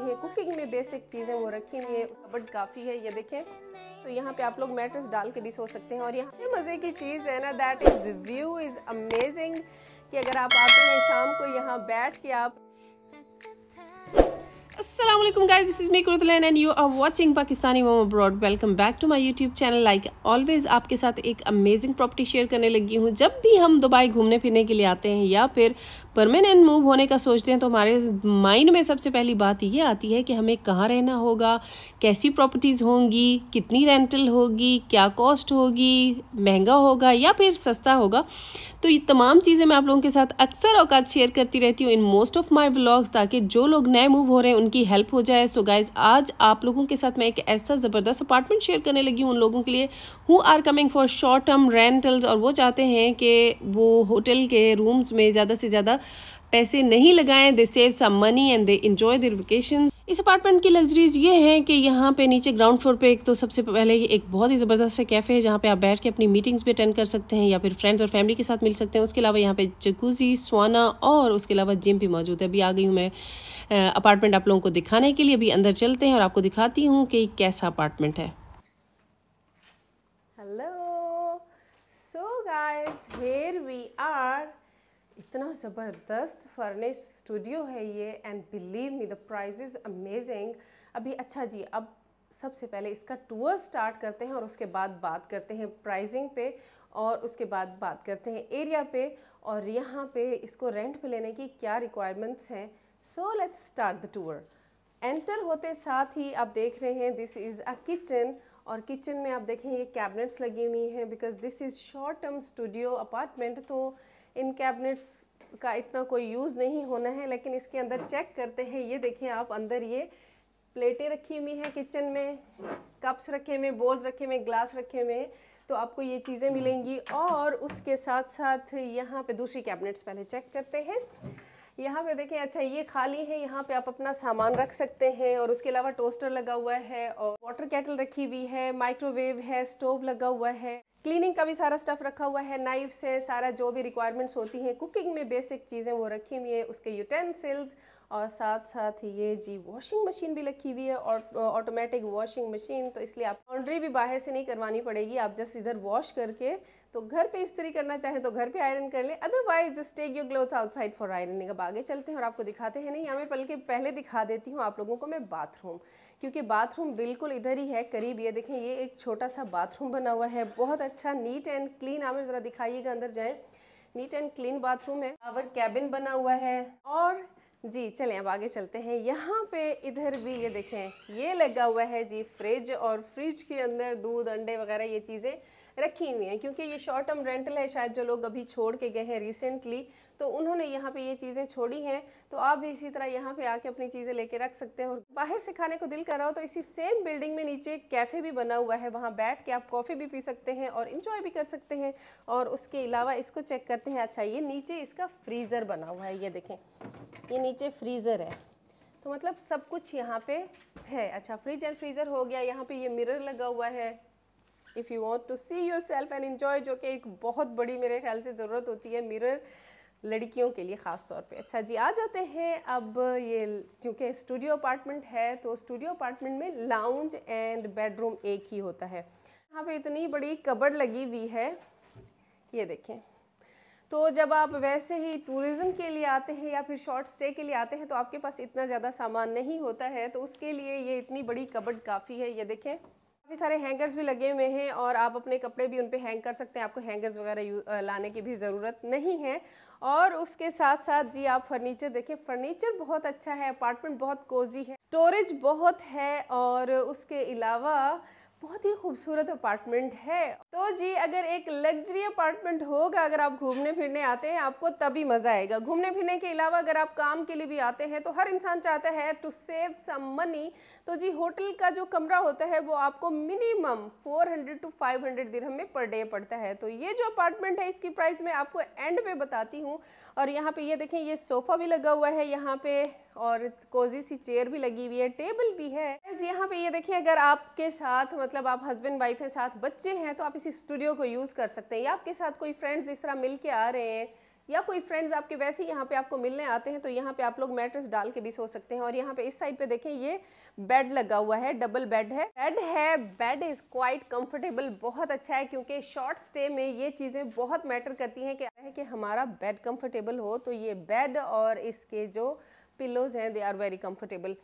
रखी है कुकिंग में बेसिक चीज़ें वो रखी हुई है बट काफ़ी है ये देखें तो यहाँ पे आप लोग मैट्रेस डाल के भी सो सकते हैं और यहाँ से मज़े की चीज़ है ना that is view is amazing कि अगर आप आते हैं शाम को यहाँ बैठ के आप Assalamualaikum guys, this is me Kurtulain and you are watching Pakistani Mom Abroad. Welcome back to my YouTube channel. Like always आपके साथ एक amazing property share करने लगी हूँ जब भी हम दुबई घूमने फिरने के लिए आते हैं या फिर परमानेंट मूव होने का सोचते हैं तो हमारे माइंड में सबसे पहली बात ये आती है कि हमें कहाँ रहना होगा कैसी प्रॉपर्टीज़ होंगी कितनी रेंटल होगी क्या कॉस्ट होगी महंगा होगा या फिर सस्ता होगा तो ये तमाम चीज़ें मैं आप लोगों के साथ अक्सर औकात शेयर करती रहती हूँ in most of my blogs ताकि जो लोग नए मूव हो रहे हैं उनकी हेल्प हो जाए सो so गाइज आज आप लोगों के साथ मैं एक ऐसा ज़बरदस्त अपार्टमेंट शेयर करने लगी हूँ उन लोगों के लिए who are coming for short term rentals और वो चाहते हैं कि वो होटल के रूम्स में ज़्यादा से ज़्यादा पैसे नहीं लगाएं they save some money and they enjoy their vacation इस अपार्टमेंट की लग्जरीज ये है कि यहाँ पे नीचे ग्राउंड फ्लोर पे एक तो सबसे पहले ये एक बहुत ही ज़बरदस्त से कैफ़े है जहाँ पे आप बैठ के अपनी मीटिंग्स भी अटेंड कर सकते हैं या फिर फ्रेंड्स और फैमिली के साथ मिल सकते हैं उसके अलावा यहाँ पे जगूजी स्वाना और उसके अलावा जिम भी मौजूद है अभी आ गई हूँ मैं अपार्टमेंट आप लोगों को दिखाने के लिए अभी अंदर चलते हैं और आपको दिखाती हूँ कि कैसा अपार्टमेंट है hello so guys here we are इतना ज़बरदस्त फर्निश स्टूडियो है ये and believe me the price is amazing अभी अच्छा जी अब सबसे पहले इसका टूर स्टार्ट करते हैं और उसके बाद बात करते हैं प्राइजिंग पे और उसके बाद बात करते हैं एरिया पे और यहाँ पे इसको रेंट पे लेने की क्या रिक्वायरमेंट्स हैं so let's start the tour enter होते साथ ही आप देख रहे हैं दिस इज़ अ किचन और किचन में आप देखें ये कैबिनेट्स लगी हुई हैं because this is short term studio apartment तो इन कैबिनेट्स का इतना कोई यूज़ नहीं होना है लेकिन इसके अंदर चेक करते हैं ये देखिए आप अंदर ये प्लेटें रखी हुई हैं किचन में कप्स रखे हुए बोल्स रखे हुए ग्लास रखे हुए हैं तो आपको ये चीज़ें मिलेंगी और उसके साथ साथ यहाँ पे दूसरी कैबिनेट्स पहले चेक करते हैं यहाँ पे देखें अच्छा ये खाली है यहाँ पे आप अपना सामान रख सकते हैं और उसके अलावा टोस्टर लगा हुआ है और वाटर कैटल रखी हुई है माइक्रोवेव है स्टोव लगा हुआ है क्लीनिंग का भी सारा स्टफ़ रखा हुआ है नाइफ्स हैं सारा जो भी रिक्वायरमेंट्स होती हैं कुकिंग में बेसिक चीज़ें वो रखी हुई हैं उसके यूटेंसिल्स और साथ साथ ये जी वॉशिंग मशीन भी रखी हुई है और ऑटोमेटिक वॉशिंग मशीन तो इसलिए आप लॉन्ड्री भी बाहर से नहीं करवानी पड़ेगी आप जस्ट इधर वॉश करके तो घर पे इस्त्री करना चाहें तो घर पे आयरन कर लें otherwise just take your cloth outside for ironing अब आगे चलते हैं और आपको दिखाते हैं नहीं यहाँ मैं बल्कि पहले दिखा देती हूँ आप लोगों को मैं बाथरूम क्योंकि बाथरूम बिल्कुल इधर ही है करीब ये देखें ये एक छोटा सा बाथरूम बना हुआ है बहुत अच्छा नीट एंड क्लीन आमिर ज़रा दिखाइएगा अंदर जाएँ नीट एंड क्लीन बाथरूम है आवर कैबिन बना हुआ है और जी चलें अब आगे चलते हैं यहाँ पे इधर भी ये देखें ये लगा हुआ है जी फ्रिज और फ्रिज के अंदर दूध अंडे वगैरह ये चीज़ें रखी हुई हैं क्योंकि ये शॉर्ट टर्म रेंटल है शायद जो लोग अभी छोड़ के गए हैं रिसेंटली तो उन्होंने यहाँ पे ये चीज़ें छोड़ी हैं तो आप भी इसी तरह यहाँ पे आके अपनी चीज़ें लेके रख सकते हैं और बाहर से खाने को दिल कर रहा हो तो इसी सेम बिल्डिंग में नीचे कैफ़े भी बना हुआ है वहाँ बैठ के आप कॉफ़ी भी पी सकते हैं और इन्जॉय भी कर सकते हैं और उसके अलावा इसको चेक करते हैं अच्छा ये नीचे इसका फ्रीज़र बना हुआ है ये देखें ये नीचे फ्रीज़र है तो मतलब सब कुछ यहाँ पे है अच्छा फ्रिज एंड फ्रीज़र हो गया यहाँ पे ये मिरर लगा हुआ है if you want to see yourself and enjoy जो कि एक बहुत बड़ी मेरे ख्याल से ज़रूरत होती है मिरर लड़कियों के लिए ख़ास तौर पे अच्छा जी आ जाते हैं अब ये क्योंकि स्टूडियो अपार्टमेंट है तो स्टूडियो अपार्टमेंट में लाउंज एंड बेडरूम एक ही होता है यहाँ पे इतनी बड़ी कबड़ लगी हुई है ये देखें तो जब आप वैसे ही टूरिज़म के लिए आते हैं या फिर शॉर्ट स्टे के लिए आते हैं तो आपके पास इतना ज़्यादा सामान नहीं होता है तो उसके लिए ये इतनी बड़ी कबड़ काफ़ी है ये देखें काफ़ी सारे हैंगर्स भी लगे हुए हैं और आप अपने कपड़े भी उन पर हैंग कर सकते हैं आपको हैंगर्स वगैरह लाने की भी ज़रूरत नहीं है और उसके साथ साथ जी आप फर्नीचर देखें फर्नीचर बहुत अच्छा है अपार्टमेंट बहुत कोजी है स्टोरेज बहुत है और उसके अलावा बहुत ही खूबसूरत अपार्टमेंट है तो जी अगर एक लग्जरी अपार्टमेंट होगा अगर आप घूमने फिरने आते हैं आपको तभी मज़ा आएगा घूमने फिरने के अलावा अगर आप काम के लिए भी आते हैं तो हर इंसान चाहता है टू सेव सम मनी तो जी होटल का जो कमरा होता है वो आपको मिनिमम 400 टू 500 दिन हमें पर डे पड़ता है तो ये जो अपार्टमेंट है इसकी प्राइस मैं आपको एंड पे बताती हूँ और यहाँ पे ये देखें ये सोफ़ा भी लगा हुआ है यहाँ पे और कोजी सी चेयर भी लगी हुई है टेबल भी है यहाँ पे ये देखें अगर आपके साथ मतलब आप हस्बैंड वाइफ हैं साथ बच्चे हैं तो आप इसी स्टूडियो को यूज़ कर सकते हैं या आपके साथ कोई फ्रेंड्स इस तरह मिल के आ रहे हैं या कोई फ्रेंड्स आपके वैसे यहाँ पे आपको मिलने आते हैं तो यहाँ पे आप लोग मैट्रेस डाल के भी सो सकते हैं और यहाँ पे इस साइड पे देखें ये बेड लगा हुआ है डबल बेड है बेड है बेड इज़ क्वाइट कंफर्टेबल बहुत अच्छा है क्योंकि शॉर्ट स्टे में ये चीज़ें बहुत मैटर करती हैं कि, कि हमारा बेड कंफर्टेबल हो तो ये बेड और इसके जो पिलोज हैं दे आर वेरी कंफर्टेबल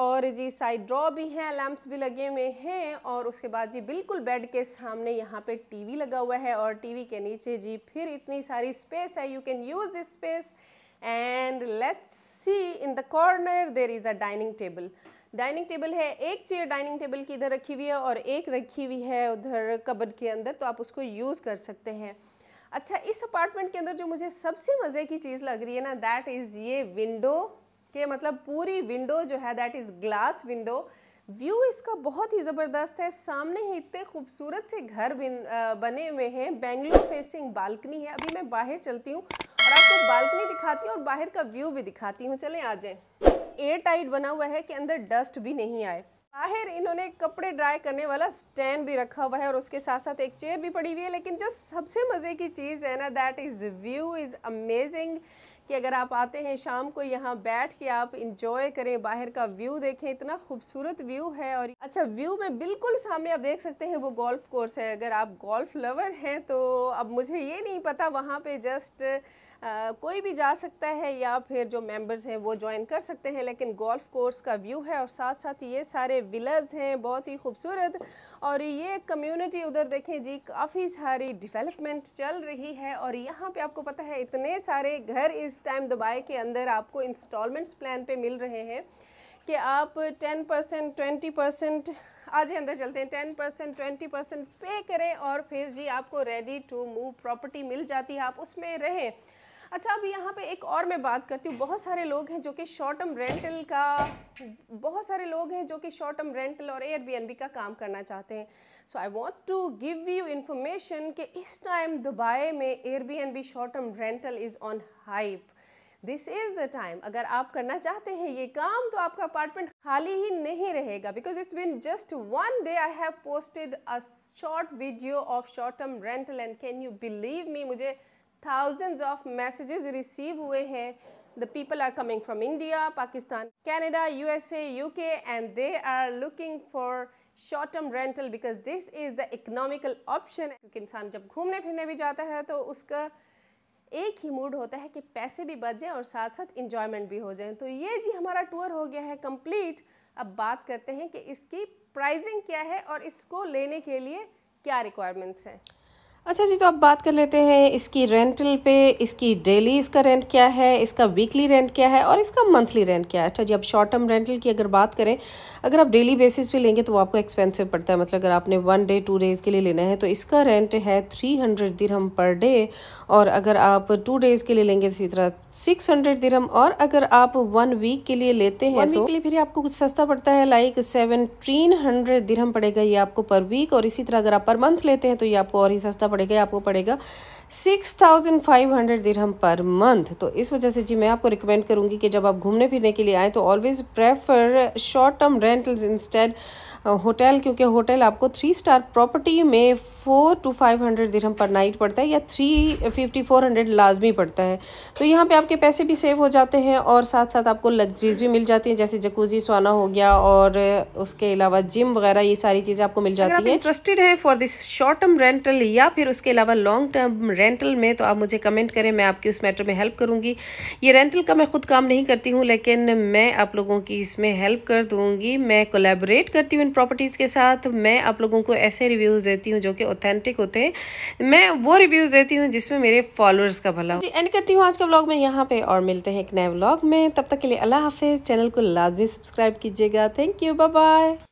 और जी साइड ड्रॉ भी हैं लैम्प्स भी लगे हुए हैं और उसके बाद जी बिल्कुल बेड के सामने यहाँ पे टीवी लगा हुआ है और टीवी के नीचे जी फिर इतनी सारी स्पेस है you can use this space and let's see in the corner there is a dining table dining table है एक चेयर डाइनिंग टेबल की इधर रखी हुई है और एक रखी हुई है उधर कबड के अंदर तो आप उसको यूज़ कर सकते हैं अच्छा इस अपार्टमेंट के अंदर जो मुझे सबसे मज़े की चीज़ लग रही है ना दैट इज़ ये विंडो के मतलब पूरी विंडो जो है that is glass window view इसका बहुत ही ज़बरदस्त है सामने ही इतने खूबसूरत से घर बने हुए हैं बेंगलोर फेसिंग बालकनी है अभी मैं बाहर चलती हूँ और आपको बालकनी दिखाती हूँ और बाहर का व्यू भी दिखाती हूँ चलें आ जाएँ एयर टाइट बना हुआ है कि अंदर डस्ट भी नहीं आए बाहर इन्होंने कपड़े ड्राई करने वाला स्टैंड भी रखा हुआ है और उसके साथ साथ एक चेयर भी पड़ी हुई है लेकिन जो सबसे मज़े की चीज़ है ना that is view is amazing कि अगर आप आते हैं शाम को यहाँ बैठ के आप इंजॉय करें बाहर का व्यू देखें इतना खूबसूरत व्यू है और अच्छा व्यू में बिल्कुल सामने आप देख सकते हैं वो गोल्फ कोर्स है अगर आप गोल्फ लवर हैं तो अब मुझे ये नहीं पता वहाँ पे जस्ट आ, कोई भी जा सकता है या फिर जो मेंबर्स हैं वो ज्वाइन कर सकते हैं लेकिन गोल्फ कोर्स का व्यू है और साथ साथ ये सारे विलर्स हैं बहुत ही खूबसूरत और ये कम्युनिटी उधर देखें जी काफ़ी सारी डिवेलपमेंट चल रही है और यहाँ पे आपको पता है इतने सारे घर इस टाइम दुबई के अंदर आपको इंस्टॉलमेंट्स प्लान पर मिल रहे हैं कि आप टेन परसेंट ट्वेंटी परसेंट आज ही अंदर चलते हैं टेन परसेंट ट्वेंटी परसेंट पे करें और फिर जी आपको रेडी टू मूव प्रॉपर्टी मिल जाती है आप उसमें रहें अच्छा अब यहाँ पे एक और मैं बात करती हूँ बहुत सारे लोग हैं जो कि शॉर्ट टर्म रेंटल का बहुत सारे लोग हैं जो कि शॉर्ट टर्म रेंटल और एयरबीएनबी का काम करना चाहते हैं so I want to give you information कि इस टाइम दुबई में Airbnb short term rental is on hype this is the time अगर आप करना चाहते हैं ये काम तो आपका अपार्टमेंट खाली ही नहीं रहेगा because it's been just one day I have posted a short video of short term rental and can you believe me मुझे thousands of messages रिसीव हुए हैं the people are coming from India, Pakistan, Canada, USA, UK and they are looking for short term rental because this is the economical option क्योंकि इंसान जब घूमने फिरने भी जाता है तो उसका एक ही मूड होता है कि पैसे भी बच जाएँ और साथ साथ इंजॉयमेंट भी हो जाए तो ये जी हमारा टूर हो गया है कम्प्लीट अब बात करते हैं कि इसकी प्राइजिंग क्या है और इसको लेने के लिए क्या रिक्वायरमेंट्स हैं अच्छा जी तो अब बात कर लेते हैं इसकी रेंटल पे इसकी डेली इसका रेंट क्या है इसका वीकली रेंट क्या है और इसका मंथली रेंट क्या है अच्छा जी अब शॉर्ट टर्म रेंटल की अगर बात करें अगर आप डेली बेसिस पे लेंगे तो वो आपको एक्सपेंसिव पड़ता है मतलब अगर आपने वन डे टू डेज़ के लिए लेना है तो इसका रेंट है थ्री हंड्रेड पर डे और अगर आप टू डेज़ के लिए लेंगे तो इसी तरह सिक्स हंड्रेड और अगर आप वन वीक के लिए लेते हैं तो के लिए फिर आपको कुछ सस्ता पड़ता है लाइक सेवनटीन हंड्रेड पड़ेगा ये आपको पर वीक और इसी तरह अगर आप पर मंथ लेते हैं तो ये आपको और ही सस्ता पड़ेगा आपको पड़ेगा six thousand five hundred dirham per month तो इस वजह से जी मैं आपको रिकमेंड करूँगी कि जब आप घूमने फिरने के लिए आएँ तो always prefer short term rentals instead hotel क्योंकि होटल आपको थ्री स्टार प्रॉपर्टी में four to five hundred dirham per night पड़ता है या थ्री फिफ्टी फोर हंड्रेड लाजमी पड़ता है तो यहाँ पे आपके पैसे भी सेव हो जाते हैं और साथ साथ आपको लग्जरीज भी मिल जाती हैं जैसे जकूजी सोना हो गया और उसके अलावा जिम वगैरह ये सारी चीज़ें आपको मिल जाती हैं इंटरेस्टेड है for this short term rental या फिर उसके अलावा लॉन्ग टर्म रेंटल में तो आप मुझे कमेंट करें मैं आपकी उस मैटर में हेल्प करूँगी ये रेंटल का मैं ख़ुद काम नहीं करती हूँ लेकिन मैं आप लोगों की इसमें हेल्प कर दूँगी मैं कोलेबरेट करती हूँ इन प्रॉपर्टीज़ के साथ मैं आप लोगों को ऐसे रिव्यूज़ देती हूँ जो कि ऑथेंटिक होते हैं मैं वो रिव्यूज़ देती हूँ जिसमें मेरे फॉलोअर्स का भला जी एंड करती हूँ आज के ब्लॉग में यहाँ पर और मिलते हैं एक नए व्लॉग में तब तक के लिए अल्लाह हाफिज़ चैनल को लाजमी सब्सक्राइब कीजिएगा थैंक यू बाय